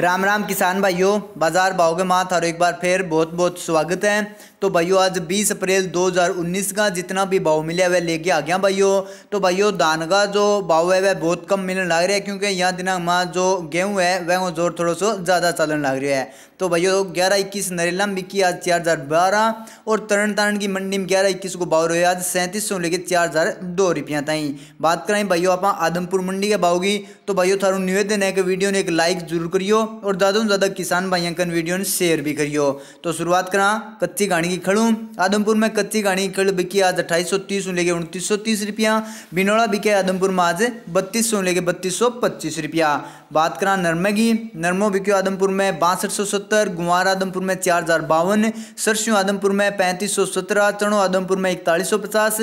राम राम किसान भाइयों बाजार भाव के माथ और एक बार फिर बहुत बहुत स्वागत है तो भाइयों आज 20 अप्रैल 2019 का जितना भी भाव मिले वह लेके आ गया भाइयों तो भाइयों धान का जो भाव है वह बहुत कम मिलने लग रहा है क्योंकि यहाँ दिनांक माँ जो गेहूँ है वह जोर थोड़ा सो ज़्यादा चलने लग रहा है तो भाइयों ग्यारह इक्कीस नरेलम बिकी आज चार हज़ार बारह और तरन तारण की मंडी में ग्यारह इक्कीस को भाव रहे आज सैंतीस सौ लेकर चार हज़ार दो रुपया ताई बात करें भाइयों आप आदमपुर मंडी के भाव की तो भाइयों थारू निवेदन है कि वीडियो ने एक लाइक जरूर करियो और ज़्यादा से ज़्यादा किसान भाइयों का वीडियो ने शेयर भी करियो तो शुरुआत करा कच्ची गाड़ी की खड़ू आदमपुर में कच्ची गाड़ी की खड़ बिकी आज अट्ठाईस सौ तीस लेके उनतीस सौ तीस रुपया बिनौड़ा बिके आदमपुर में आज बत्तीस सौ लेके बत्तीस सौ पच्चीस रुपया बात करा नरमे की नरमो बिक्यो आदमपुर में बासठ सौ सत्तर गुआर आदमपुर में चार हज़ार बावन सरसों आदमपुर में पैंतीस सौ सत्रह चणो आदमपुर में इकतालीस सौ पचास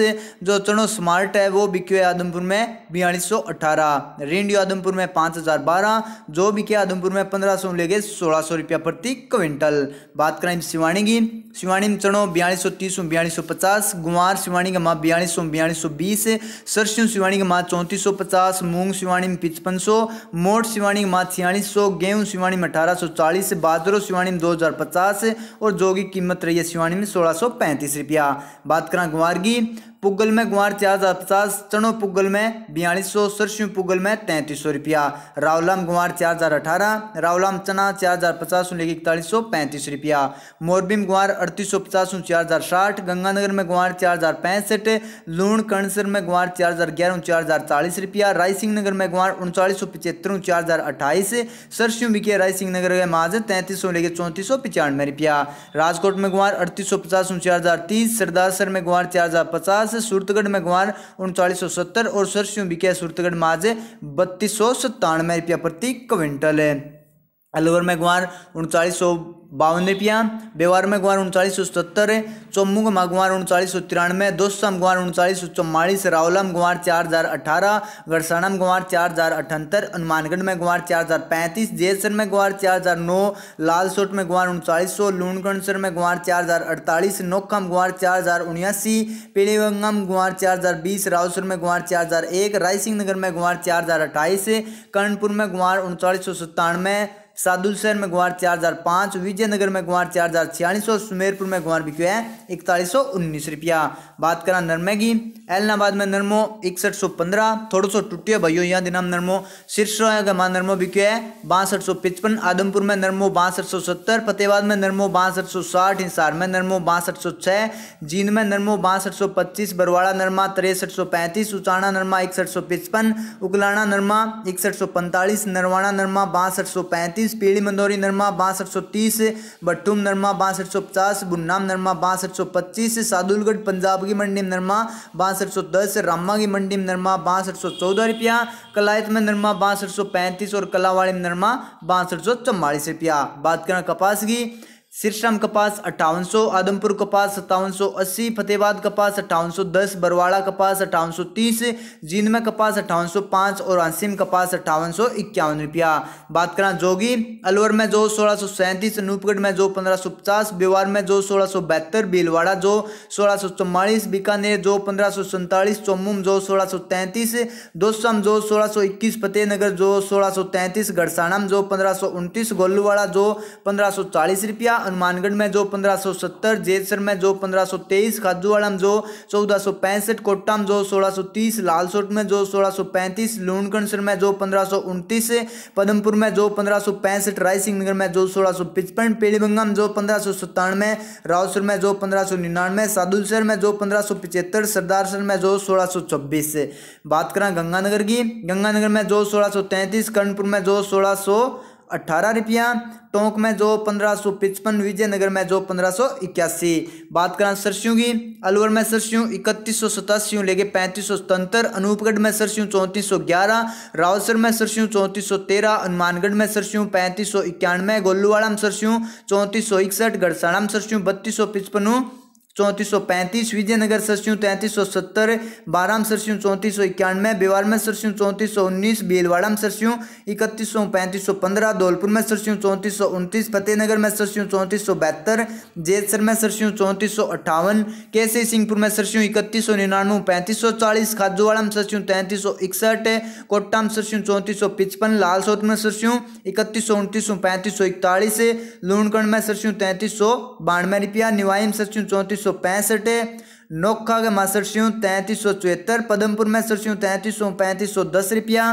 जो चणो स्मार्ट है वो बिक्यो है आदमपुर में बयालीस सौ अठारह रेंडियो आदमपुर में पांच हज़ार बारह जो बिके आदमपुर में पंद्रह सौ ले गए सोलह सौ रुपया प्रति क्विंटल बात करें शिवाणी की शिवाणी में चणो बयालीस सौ तीस बयालीस सौ पचास गुआर शिवाणी का माँ बयालीस सौ बयालीस सौ बीस सरसों शिवाणी का माँ चौंतीस सौ पचास मूंग शिवाणी में पचपन सौ मोट शिवाणी का माँ छियालीस सौ गेहूँ शिवाणी में अठारह सौ चालीस बाजरो करो शिवानी में दो हज़ार पचास और जो की कीमत रही है शिवानी में सोलह सौ पैंतीस रुपया बात करा ग्वार की पुगल में गुआर चार हज़ार पचास चनो पुगल में बयालीस सौ सरसों पुगल में तैंतीस सौ रुपया रावलाम गुआर चार हज़ार अठारह रावलाम चना चार हज़ार पचास लेकर इकतालीस सौ पैंतीस रुपया मोरबी में अड़तीस सौ पचास चार हज़ार साठ गंगानगर में गुआर चार हज़ार पैंसठ लूण कणसर में गुआर चार हज़ार ग्यारह चार हज़ार चालीस रुपया रायसिंह नगर में गुआर उनचालीस सौ पचहत्तर चार हज़ार अट्ठाईस सरसों बिके रायसिंह नगर में माज तैंतीस सौ लेकर चौंतीस सौ पचानवे रुपया राजकोट में गुआर अड़तीस सौ पचास चार हज़ार तीस सरदारसर में गुआर चार हज़ार पचास से सूरतगढ़ मगवान उनचालीस सौ सत्तर और सरसियों बिके सूरतगढ़ माजे बत्तीस सौ सत्तानवे रुपया प्रति क्विंटल है अलवर में गुआर उनचालीस सौ बावन रुपया बेवार में गुआर उनचालीस सौ सत्तर चौमुग में ग्वार उनचालीस सौ तिरानवे दोसा में ग्वार उनचालीस सौ चौवालीस रावलम गुआर चार हज़ार अठारह गढ़साना में चार हज़ार अठहत्तर हनुमानगढ़ में गुआर चार हज़ार पैंतीस जयसर में गुआर चार हज़ार नौ लालसोट में गुआर उनचालीस सौ लूणगणसर में गुआर चार हज़ार अड़तालीस नोखम गुआर चार हज़ार उन्यासी पीड़ीवंगम गुआर चार हज़ार बीस रावसर में गुआर चार हज़ार एक रायसिंह नगर में गुआर चार हज़ार अट्ठाईस कर्णपुर में गुआर उनचालीस सौ सत्तानवे सादुलसैन में गुआर चार हज़ार पांच विजयनगर में गुआर चार हज़ार छियालीस और सुमेरपुर में गुआर बिक्यो है इकतालीस सौ उन्नीस रुपया बात करा नरमे की एलनाबाद में नरमो इकसठ सौ पंद्रह थोड़ा सौ टूटियो भाइयो यहाँ दिनाम नरमो सिरसा मां नरमो बिक्यो है बासठ सौ पचपन आदमपुर में नरमो बासठ सौ सत्तर फतेहबाद में नरमो बासठ सौ साठ हिसार में नरमो बासठ सौ छः जींद में नरमो बासठ सौ पच्चीस बरवाड़ा नरमा तिरसठ सौ पैंतीस उचाना नरमा इकसठ सौ पचपन उकलाना नरमा इकसठ सौ पैंतालीस नरवाणा नरमा बासठ सौ पैंतीस तीस पीढ़ी मंदोरी नरमा बासठ सौ तीस बट्टूम नरमा बासठ सौ पचास बुन्नाम नरमा बासठ सौ पच्चीस सादुलगढ़ पंजाब की मंडी में नरमा बासठ सौ दस रामा की मंडी में नरमा बासठ सौ चौदह रुपया कलायत में नरमा बासठ सौ पैंतीस और कलावाड़ी में नरमा बासठ सौ चौवालीस रुपया बात करें कपास की सिरसम कपास अट्ठावन सौ आदमपुर कपास सत्तावन सौ अस्सी फतेहबाद कपास अट्ठावन सौ दस बरवाड़ा कपास अट्ठावन सौ तीस जीनम कपास अट्ठावन सौ पाँच और आसिम कपास अट्ठावन सौ इक्यावन रुपया बात करा जोगी अलवर में जो सोलह सौ सैंतीस अनूपगढ़ में जो पंद्रह सौ पचास बेवार में जो सोलह सौ बहत्तर भीलवाड़ा जो सोलह सौ चौवालीस बीकानेर जो पंद्रह सौ सैंतालीस चौमुम जो सोलह सौ तैंतीस दोस्तम जो सोलह सौ इक्कीस फतेहनगर जो सोलह सौ तैंतीस गढ़साणम जो पंद्रह सौ उनतीस गोलूवाड़ा जो पंद्रह सौ चालीस रुपया हनुमानगढ़ में जो 1570 जेसर में जो 1523 खाजूवाड़ा में जो चौदह सौ पैंसठ कोटा में जो सोलह सौ तीस लालसोट में जो सोलह सौ पैंतीस लूणकणसर में जो पंद्रह सौ उनतीस पदमपुर में जो पंद्रह सौ रायसिंह नगर में जो सोलह सौ पचपन पेलीबंगा में जो पंद्रह सौ सत्तानवे रावसर में जो पंद्रह सौ निन्यानवे सादुलसर में जो पंद्रह सौ पिचहत्तर सरदारसर में जो सोलह सौ छब्बीस बात करें गंगानगर की गंगानगर में जो सोलह सौ तैंतीस कर्णपुर में जो सोलह सौ अट्ठारह रुपया टोंक में जो पंद्रह सौ पचपन विजयनगर में जो पंद्रह सौ इक्यासी बात करें सरसियों की अलवर में सरसियों इकतीस सौ सतासी लेके पैंतीस सौ सतहत्तर अनूपगढ़ में सरसियों चौंतीस सौ ग्यारह रावसर में सरसियों चौंतीस सौ तेरह हनुमानगढ़ में सरसियों पैंतीस सौ इक्यानवे गोलूवाड़ा में सरसियों चौंतीस सौ इकसठ गढ़साड़ा में सरसियों बत्तीस सौ पचपन चौंतीस सौ पैंतीस विजयनगर सरसियों तैंतीस सौ सत्तर बाराम सरसियों चौंतीस सौ इक्यानवे बेवार में सरसियों चौंतीस सौ उन्नीस भीलवाड़ा में सरसियों इकतीस सौ पैंतीस सौ पंद्रह धौलपुर में सरसियों चौंतीस सौ उनतीस फतेहनगर में सरसियों चौंतीस सौ बहत्तर जैतसर में सरसियों चौंतीस सौ अट्ठावन केसे सिंहपुर में सरसियों इकतीस सौ निन्यानवे पैंतीस सौ चालीस खाजूवाड़ा में सरसियों तैंतीस सौ इकसठ कोट्टा में सरसियों चौंतीस सौ पचपन लाल सोत में सरसियों इकतीस सौ उनतीस सौ पैंतीस सौ इकतालीस लूनकंड में सरसियों तैंतीस सौ बानवे रुपया निवाई में सरसियों चौंतीस है नोखा के मां सरसियों तैंतीस सौ चौहत्तर पदमपुर में सरसियों तैंतीस सौ पैंतीस सौ दस रुपया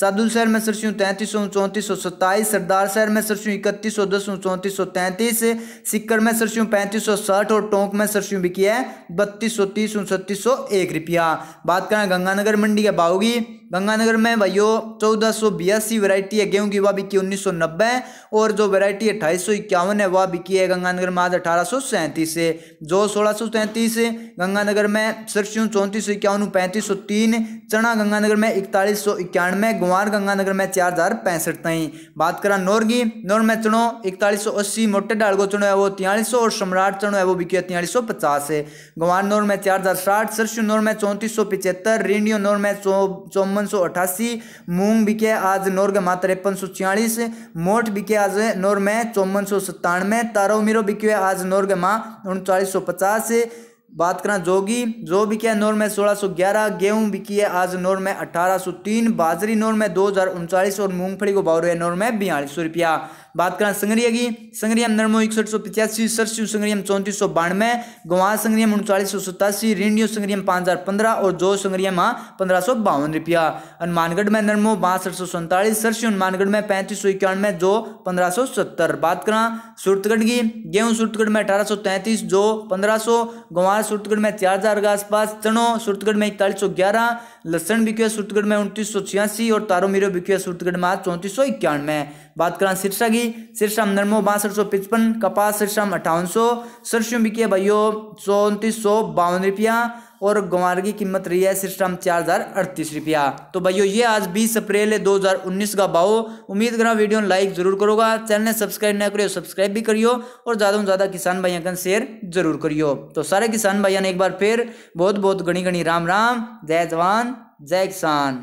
सादुल शहर में सरसियों तैंतीस सौ चौंतीस सौ सत्ताईस सरदार शहर में सरसियों इकतीस सौ दस चौंतीस सौ तैंतीस सिक्कर में सरसियों पैंतीस सौ साठ और टोंक में सरसियों बिकी है बत्तीस सौ तीस उनतीस सौ एक रुपया बात करें गंगानगर मंडी के भाव की गंगानगर में भाइयों चौदह सौ बयासी वैरायटी है गेहूं की वह बिकी उन्नीस सौ नब्बे और जो वैरायटी अट्ठाईस सौ इक्यावन है वह बिकी है गंगानगर में आज अठारह सौ सैंतीस है जो सोलह सौ तैंतीस गंगानगर में सरसों चौंतीस सौ इक्यावन पैंतीस सौ तीन चना गंगानगर में इकतालीस सौ इक्यानवे गुवार गंगानगर में चार हज़ार पैंसठ तई बात करा नोरगी नोर नौर में चुनो इकतालीस सौ अस्सी मोटे डाल को चुनो है वो तियालीस सौ और सम्राट चुनो है वो बिकी है तियालीस सौ पचास है गुवार नोर में चार हज़ार साठ सरसों नोर में चौंतीस सौ पिचहत्तर रिंडियो नोर में चौवन सौ अठासी मूंग बिके आज नोर के मात्र तिरपन सौ छियालीस मोट बिके आज नोर में चौवन सौ सत्तानवे तारो मीरो बिके आज नोर के माँ उनचालीस सौ पचास बात करा जोगी जो भी किया नोर में सोलह सौ ग्यारह गेहूँ भी किया आज नोर में अठारह सौ तीन बाजरी नोर में दो हज़ार उनचालीस और मूंगफली को भाव नोर में बयालीस सौ रुपया बात करें संग्रिया की संग्रिया नरमो इकसठ सौ पचासी सरसियो संग्रियम चौंतीस सौ बानवे गवा संग्रियम उनचालीस सौ सतासी रेडियो संग्रियम पाँच हज़ार पंद्रह और जो संगरियम हाँ पंद्रह सौ बावन रुपया हनुमानगढ़ में नरमो बासठ सौ सैंतालीस सरसू हनुमानगढ़ में पैंतीस सौ इक्यानवे जो पंद्रह सौ सत्तर बात करें सूरतगढ़ की गेहूँ सूरतगढ़ में अठारह सौ तैंतीस जो पंद्रह सौ गंवा सूरतगढ़ में चार हज़ार के आसपास चनो सूरतगढ़ में इकतालीस सौ ग्यारह लसन बिक्या सूर्तगढ़ में उन्तीस सौ छियासी और तारो मीरो बिक्या सूर्तगढ़ में चौंतीस सौ इक्यानवे बात करें सिरसा की सिरसा में नरमो बासठ सौ पचपन कपास सिरसा में अठावन सौ सरसों बिकिया भाइयों चौंतीस सौ बावन रुपया और ग्वार की कीमत रही है सिस्टम चार हज़ार अड़तीस रुपया तो भाइयों ये आज बीस अप्रैल है दो हज़ार उन्नीस का भाव उम्मीद करा वीडियो लाइक जरूर करोगा चैनल सब्सक्राइब ना करियो सब्सक्राइब भी करियो और ज़्यादा से ज़्यादा किसान भाइयों का शेयर जरूर करियो तो सारे किसान भाइयों ने एक बार फिर बहुत बहुत घनी घनी राम राम जय जवान जय किसान